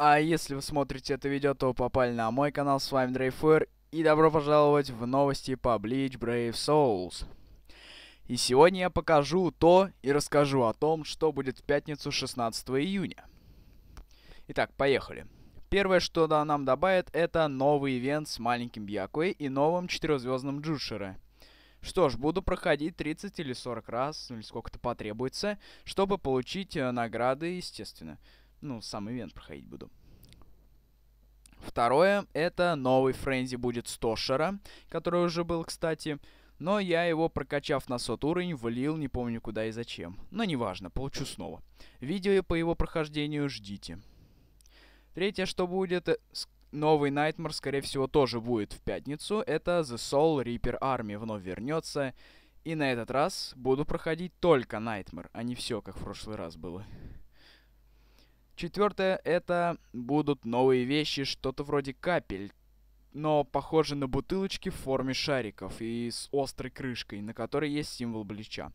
А если вы смотрите это видео, то попали на мой канал, с вами Дрейфуэр, и добро пожаловать в новости по Bleach Brave Souls. И сегодня я покажу то и расскажу о том, что будет в пятницу 16 июня. Итак, поехали. Первое, что нам добавят, это новый ивент с маленьким Бьякуэй и новым четырехзвездным Джушера. Что ж, буду проходить 30 или 40 раз, ну или сколько-то потребуется, чтобы получить э, награды, естественно ну, сам ивент проходить буду. Второе, это новый френзи будет стошера, который уже был, кстати. Но я его, прокачав на сот уровень, влил не помню куда и зачем. Но неважно, получу снова. Видео по его прохождению ждите. Третье, что будет, э, новый Найтмар скорее всего, тоже будет в пятницу. Это The Soul Reaper Army вновь вернется. И на этот раз буду проходить только Найтмар, а не все, как в прошлый раз было. Четвертое — это будут новые вещи, что-то вроде капель, но похоже на бутылочки в форме шариков и с острой крышкой, на которой есть символ Блича.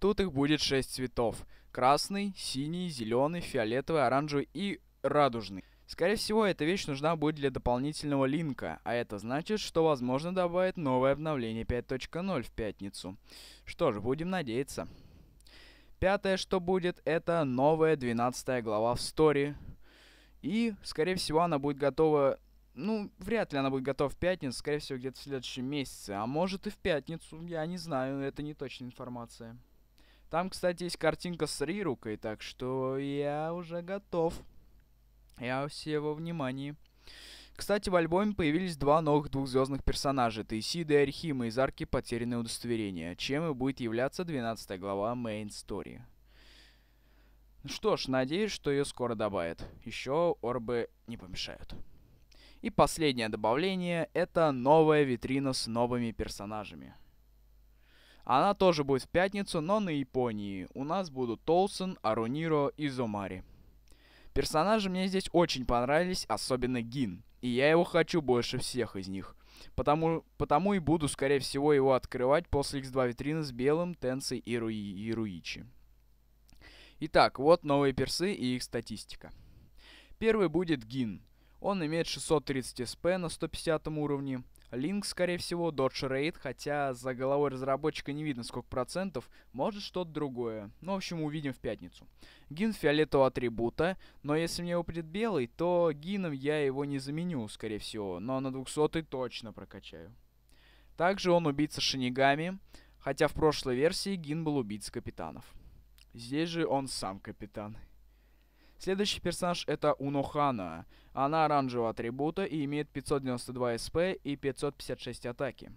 Тут их будет 6 цветов. Красный, синий, зеленый, фиолетовый, оранжевый и радужный. Скорее всего, эта вещь нужна будет для дополнительного линка, а это значит, что возможно добавит новое обновление 5.0 в пятницу. Что ж, будем надеяться пятое, что будет, это новая 12 глава в Story. И, скорее всего, она будет готова... Ну, вряд ли она будет готова в пятницу, скорее всего, где-то в следующем месяце. А может и в пятницу, я не знаю, это не точная информация. Там, кстати, есть картинка с Рирукой, так что я уже готов. Я все во внимании. Кстати, в альбоме появились два новых двухзвездных персонажа – Тейсида и Архима из арки «Потерянное удостоверение», чем и будет являться 12 глава Main Story. Что ж, надеюсь, что ее скоро добавят. Еще орбы не помешают. И последнее добавление — это новая витрина с новыми персонажами. Она тоже будет в пятницу, но на Японии. У нас будут Толсон, Аруниро и Зомари. Персонажи мне здесь очень понравились, особенно Гин — и я его хочу больше всех из них. Потому, потому и буду, скорее всего, его открывать после X2 витрины с белым, Тенсой и, Руи, и Руичи. Итак, вот новые персы и их статистика. Первый будет Гин. Он имеет 630 СП на 150 уровне, Линк, скорее всего, Dodge Raid, хотя за головой разработчика не видно сколько процентов, может что-то другое. Ну, в общем, увидим в пятницу. Гин фиолетового атрибута, но если мне упадет белый, то гином я его не заменю, скорее всего, но на 200 точно прокачаю. Также он убийца Шинигами, хотя в прошлой версии Гин был убийц капитанов. Здесь же он сам капитан. Следующий персонаж это Унохана. Она оранжевого атрибута и имеет 592 СП и 556 атаки.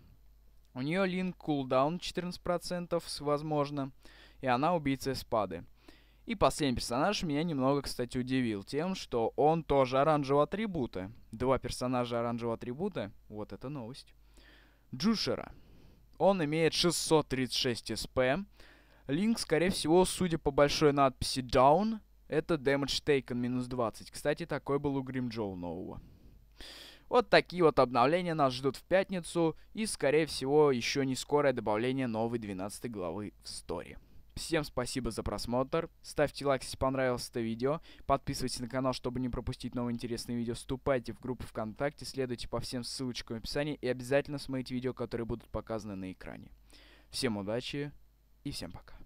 У нее линк кулдаун 14% возможно, и она убийца спады. И последний персонаж меня немного, кстати, удивил тем, что он тоже оранжевого атрибута. Два персонажа оранжевого атрибута, вот это новость. Джушера. Он имеет 636 СП. Линк, скорее всего, судя по большой надписи Down, это damage taken минус 20. Кстати, такой был у Гримджоу нового. Вот такие вот обновления нас ждут в пятницу и, скорее всего, еще не скорое добавление новой 12 главы в Story. Всем спасибо за просмотр, ставьте лайк, если понравилось это видео, подписывайтесь на канал, чтобы не пропустить новые интересные видео, вступайте в группу ВКонтакте, следуйте по всем ссылочкам в описании и обязательно смотрите видео, которые будут показаны на экране. Всем удачи и всем пока.